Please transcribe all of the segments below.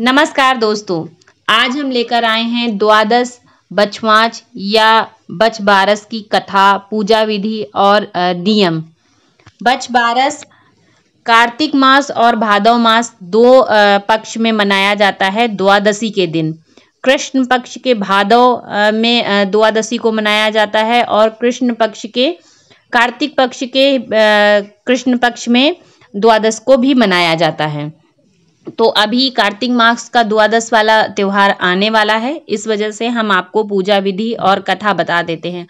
नमस्कार दोस्तों आज हम लेकर आए हैं द्वादश बछवाच या बच बारस की कथा पूजा विधि और नियम बच बारस कार्तिक मास और भादव मास दो पक्ष में मनाया जाता है द्वादशी के दिन कृष्ण पक्ष के भादव में द्वादशी को मनाया जाता है और कृष्ण पक्ष के कार्तिक पक्ष के कृष्ण पक्ष में द्वादश को भी मनाया जाता है तो अभी कार्तिक मास का द्वादश वाला त्यौहार आने वाला है इस वजह से हम आपको पूजा विधि और कथा बता देते हैं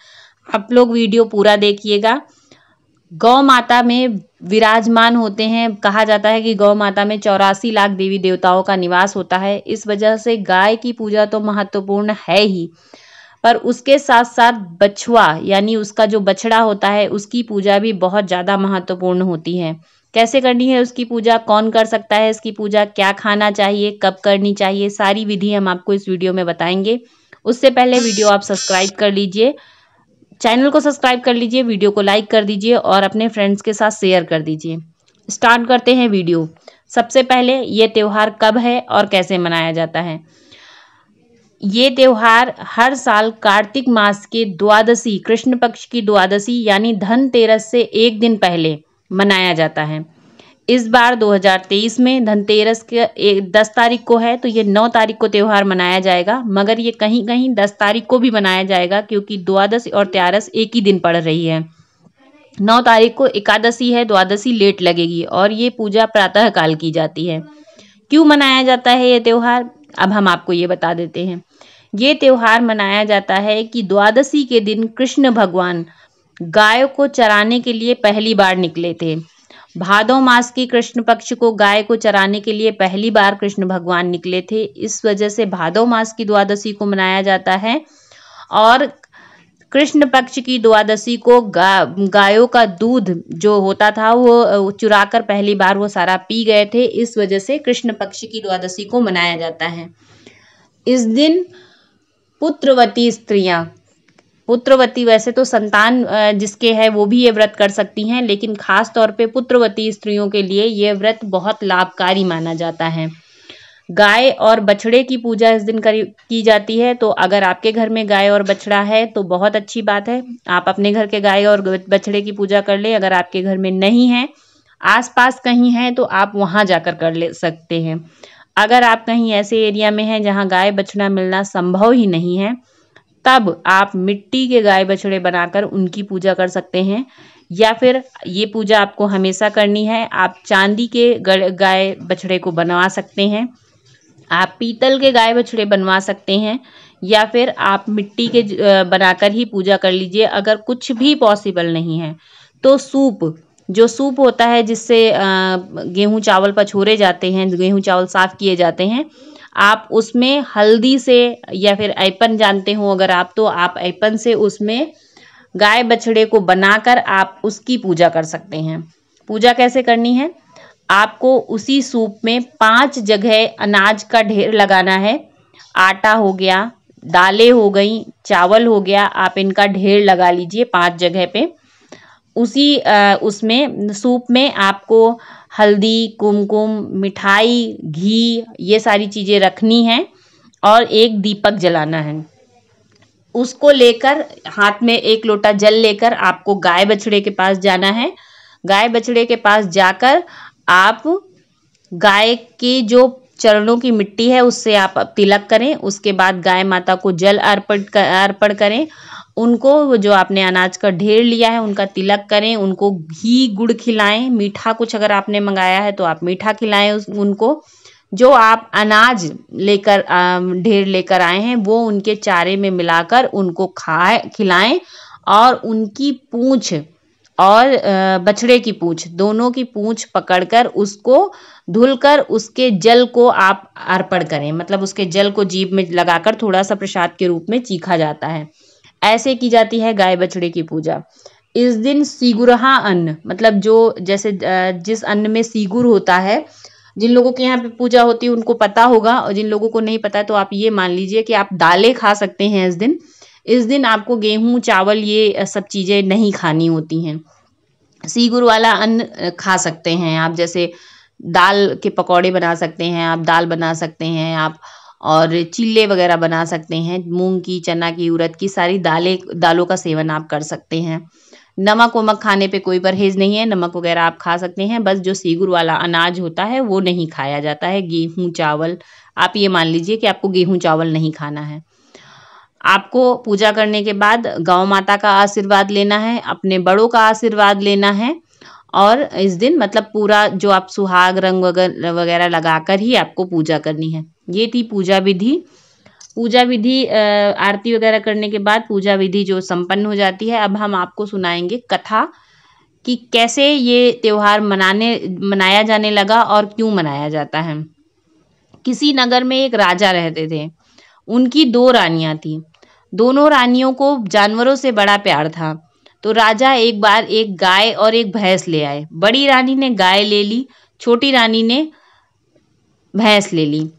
आप लोग वीडियो पूरा देखिएगा गौ माता में विराजमान होते हैं कहा जाता है कि गौ माता में चौरासी लाख देवी देवताओं का निवास होता है इस वजह से गाय की पूजा तो महत्वपूर्ण है ही पर उसके साथ साथ बछुआ यानी उसका जो बछड़ा होता है उसकी पूजा भी बहुत ज़्यादा महत्वपूर्ण होती है कैसे करनी है उसकी पूजा कौन कर सकता है इसकी पूजा क्या खाना चाहिए कब करनी चाहिए सारी विधि हम आपको इस वीडियो में बताएंगे उससे पहले वीडियो आप सब्सक्राइब कर लीजिए चैनल को सब्सक्राइब कर लीजिए वीडियो को लाइक कर दीजिए और अपने फ्रेंड्स के साथ शेयर कर दीजिए स्टार्ट करते हैं वीडियो सबसे पहले ये त्यौहार कब है और कैसे मनाया जाता है ये त्यौहार हर साल कार्तिक मास के द्वादशी कृष्ण पक्ष की द्वादशी यानी धनतेरस से एक दिन पहले मनाया जाता है इस बार 2023 में धनतेरस के एक दस तारीख को है तो ये नौ तारीख को त्यौहार मनाया जाएगा मगर ये कहीं कहीं दस तारीख को भी मनाया जाएगा क्योंकि द्वादश और त्यारस एक ही दिन पड़ रही है नौ तारीख को एकादशी है द्वादशी लेट लगेगी और ये पूजा प्रातः काल की जाती है क्यों मनाया जाता है ये त्यौहार अब हम आपको ये बता देते हैं ये त्यौहार मनाया जाता है कि द्वादशी के दिन कृष्ण भगवान गाय को चराने के लिए पहली बार निकले थे भादो मास की कृष्ण पक्ष को गाय को चराने के लिए पहली बार कृष्ण भगवान निकले थे इस वजह से भादो मास की द्वादशी को मनाया जाता है और कृष्ण पक्ष की द्वादशी को गा गायों का दूध जो होता था वो चुरा कर पहली बार वो सारा पी गए थे इस वजह से कृष्ण पक्ष की द्वादशी को मनाया जाता है इस दिन पुत्रवती स्त्रियां पुत्रवती वैसे तो संतान जिसके है वो भी ये व्रत कर सकती हैं लेकिन खास तौर पे पुत्रवती स्त्रियों के लिए ये व्रत बहुत लाभकारी माना जाता है गाय और बछड़े की पूजा इस दिन करी की जाती है तो अगर आपके घर में गाय और बछड़ा है तो बहुत अच्छी बात है आप अपने घर के गाय और बछड़े की पूजा कर ले अगर आपके घर में नहीं है आसपास कहीं है तो आप वहाँ जाकर कर ले सकते हैं अगर आप कहीं ऐसे एरिया में हैं जहाँ गाय बछड़ा मिलना संभव ही नहीं है तब आप मिट्टी के गाय बछड़े बनाकर उनकी पूजा कर सकते हैं या फिर ये पूजा आपको हमेशा करनी है आप चांदी के गाय बछड़े को बनवा सकते हैं आप पीतल के गाय बछड़े बनवा सकते हैं या फिर आप मिट्टी के बनाकर ही पूजा कर लीजिए अगर कुछ भी पॉसिबल नहीं है तो सूप जो सूप होता है जिससे गेहूँ चावल पछोरे जाते हैं गेहूँ चावल साफ़ किए जाते हैं आप उसमें हल्दी से या फिर ऐपन जानते हो अगर आप तो आप ऐपन से उसमें गाय बछड़े को बनाकर आप उसकी पूजा कर सकते हैं पूजा कैसे करनी है आपको उसी सूप में पांच जगह अनाज का ढेर लगाना है आटा हो गया दालें हो गई चावल हो गया आप इनका ढेर लगा लीजिए पांच जगह पे उसी उसमें सूप में आपको हल्दी कुमकुम मिठाई घी ये सारी चीज़ें रखनी हैं और एक दीपक जलाना है उसको लेकर हाथ में एक लोटा जल लेकर आपको गाय बछड़े के पास जाना है गाय बछड़े के पास जाकर आप गाय के जो चरणों की मिट्टी है उससे आप तिलक करें उसके बाद गाय माता को जल अर्पण अर्पण करें उनको जो आपने अनाज का ढेर लिया है उनका तिलक करें उनको घी गुड़ खिलाएं मीठा कुछ अगर आपने मंगाया है तो आप मीठा खिलाएं उनको जो आप अनाज लेकर ढेर लेकर आए हैं वो उनके चारे में मिलाकर उनको खाए खिलाएं और उनकी पूँछ और बछड़े की पूंछ दोनों की पूंछ पकड़कर उसको धुलकर उसके जल को आप अर्पण करें मतलब उसके जल को जीभ में लगाकर थोड़ा सा प्रसाद के रूप में चीखा जाता है ऐसे की जाती है गाय बछड़े की पूजा इस दिन सीगुरहा अन्न मतलब जो जैसे जिस अन्न में सीगुर होता है जिन लोगों के यहाँ पे पूजा होती है उनको पता होगा और जिन लोगों को नहीं पता है तो आप ये मान लीजिए कि आप दालें खा सकते हैं इस दिन इस दिन आपको गेहूँ चावल ये सब चीज़ें नहीं खानी होती हैं सीगुर वाला अन्न खा सकते हैं आप जैसे दाल के पकौड़े बना सकते हैं आप दाल बना सकते हैं आप और चिल्ले वगैरह बना सकते हैं मूंग की चना की उड़द की सारी दालें दालों का सेवन आप कर सकते हैं नमक वमक खाने पे कोई परहेज नहीं है नमक वगैरह आप खा सकते हैं बस जो सीगुर वाला अनाज होता है वो नहीं खाया जाता है गेहूँ चावल आप ये मान लीजिए कि आपको गेहूँ चावल नहीं खाना है आपको पूजा करने के बाद गौ माता का आशीर्वाद लेना है अपने बड़ों का आशीर्वाद लेना है और इस दिन मतलब पूरा जो आप सुहाग रंग वगैरह लगा कर ही आपको पूजा करनी है ये थी पूजा विधि पूजा विधि आरती वगैरह करने के बाद पूजा विधि जो संपन्न हो जाती है अब हम आपको सुनाएंगे कथा कि कैसे ये त्यौहार मनाने मनाया जाने लगा और क्यों मनाया जाता है किसी नगर में एक राजा रहते थे उनकी दो रानियां थी दोनों रानियों को जानवरों से बड़ा प्यार था तो राजा एक बार एक गाय और एक भैंस ले आए बड़ी रानी ने गाय ले ली छोटी रानी ने भैंस ले ली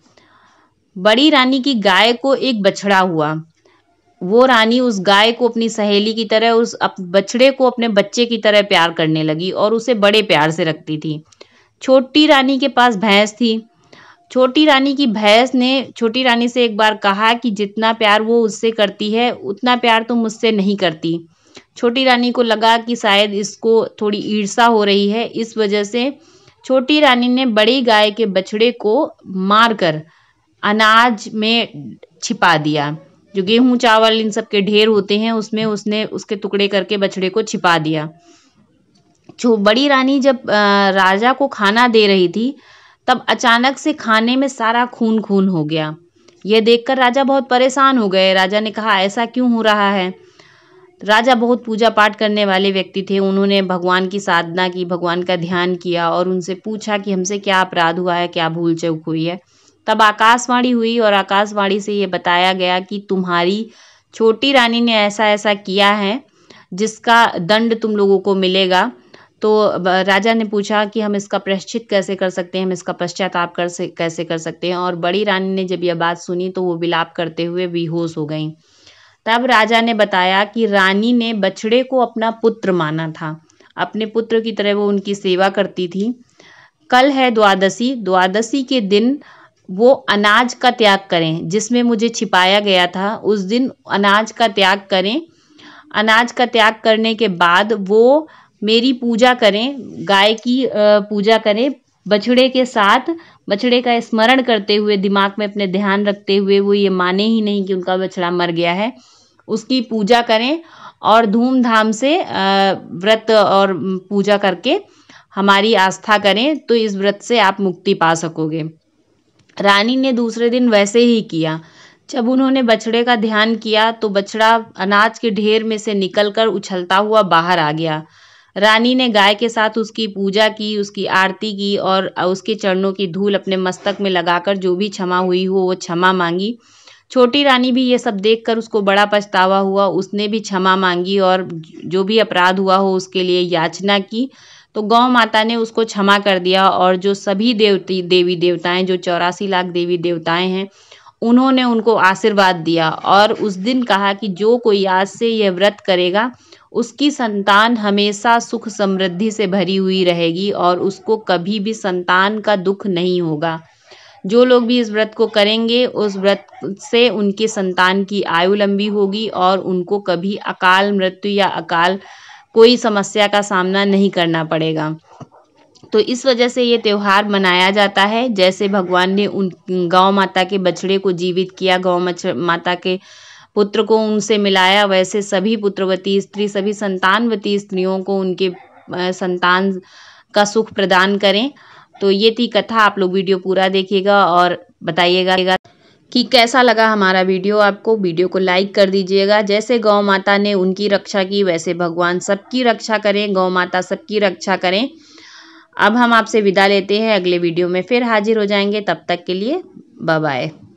बड़ी रानी की गाय को एक बछड़ा हुआ वो रानी उस गाय को अपनी सहेली की तरह उस बछड़े को अपने बच्चे की तरह प्यार करने लगी और उसे बड़े प्यार से रखती थी छोटी रानी के पास भैंस थी छोटी रानी की भैंस ने छोटी रानी से एक बार कहा कि जितना प्यार वो उससे करती है उतना प्यार तुम मुझसे नहीं करती छोटी रानी को लगा कि शायद इसको थोड़ी ईर्षा हो रही है इस वजह से छोटी रानी ने बड़ी गाय के बछड़े को मारकर कर अनाज में छिपा दिया जो गेहूँ चावल इन सब के ढेर होते हैं उसमें उसने उसके टुकड़े करके बछड़े को छिपा दिया जो बड़ी रानी जब राजा को खाना दे रही थी तब अचानक से खाने में सारा खून खून हो गया यह देखकर राजा बहुत परेशान हो गए राजा ने कहा ऐसा क्यों हो रहा है राजा बहुत पूजा पाठ करने वाले व्यक्ति थे उन्होंने भगवान की साधना की भगवान का ध्यान किया और उनसे पूछा कि हमसे क्या अपराध हुआ है क्या भूल चूक हुई है तब आकाशवाणी हुई और आकाशवाणी से ये बताया गया कि तुम्हारी छोटी रानी ने ऐसा ऐसा किया है जिसका दंड तुम लोगों को मिलेगा तो राजा ने पूछा कि हम इसका प्रश्चित कैसे कर सकते हैं हम इसका पश्चाताप कर से कैसे कर सकते हैं और बड़ी रानी ने जब यह बात सुनी तो वो विलाप करते हुए बेहोश हो गई तब राजा ने बताया कि रानी ने बछड़े को अपना पुत्र माना था अपने पुत्र की तरह वो उनकी सेवा करती थी कल है द्वादशी द्वादशी के दिन वो अनाज का त्याग करें जिसमें मुझे छिपाया गया था उस दिन अनाज का त्याग करें अनाज का त्याग करने के बाद वो मेरी पूजा करें गाय की पूजा करें बछड़े के साथ बछड़े का स्मरण करते हुए दिमाग में अपने ध्यान रखते हुए वो ये माने ही नहीं कि उनका बछड़ा मर गया है उसकी पूजा करें और धूमधाम से व्रत और पूजा करके हमारी आस्था करें तो इस व्रत से आप मुक्ति पा सकोगे रानी ने दूसरे दिन वैसे ही किया जब उन्होंने बछड़े का ध्यान किया तो बछड़ा अनाज के ढेर में से निकलकर उछलता हुआ बाहर आ गया रानी ने गाय के साथ उसकी पूजा की उसकी आरती की और उसके चरणों की धूल अपने मस्तक में लगाकर जो भी क्षमा हुई हो वो क्षमा मांगी छोटी रानी भी ये सब देखकर उसको बड़ा पछतावा हुआ उसने भी क्षमा मांगी और जो भी अपराध हुआ हो उसके लिए याचना की तो गौ माता ने उसको क्षमा कर दिया और जो सभी देवती देवी देवताएं जो चौरासी लाख देवी देवताएं हैं उन्होंने उनको आशीर्वाद दिया और उस दिन कहा कि जो कोई आज से यह व्रत करेगा उसकी संतान हमेशा सुख समृद्धि से भरी हुई रहेगी और उसको कभी भी संतान का दुख नहीं होगा जो लोग भी इस व्रत को करेंगे उस व्रत से उनके संतान की आयु लंबी होगी और उनको कभी अकाल मृत्यु या अकाल कोई समस्या का सामना नहीं करना पड़ेगा तो इस वजह से ये त्यौहार मनाया जाता है जैसे भगवान ने उन गौ माता के बछड़े को जीवित किया गौ माता के पुत्र को उनसे मिलाया वैसे सभी पुत्रवती स्त्री सभी संतानवती स्त्रियों को उनके संतान का सुख प्रदान करें तो ये थी कथा आप लोग वीडियो पूरा देखिएगा और बताइएगा कि कैसा लगा हमारा वीडियो आपको वीडियो को लाइक कर दीजिएगा जैसे गौ माता ने उनकी रक्षा की वैसे भगवान सबकी रक्षा करें गौ माता सबकी रक्षा करें अब हम आपसे विदा लेते हैं अगले वीडियो में फिर हाजिर हो जाएंगे तब तक के लिए बाय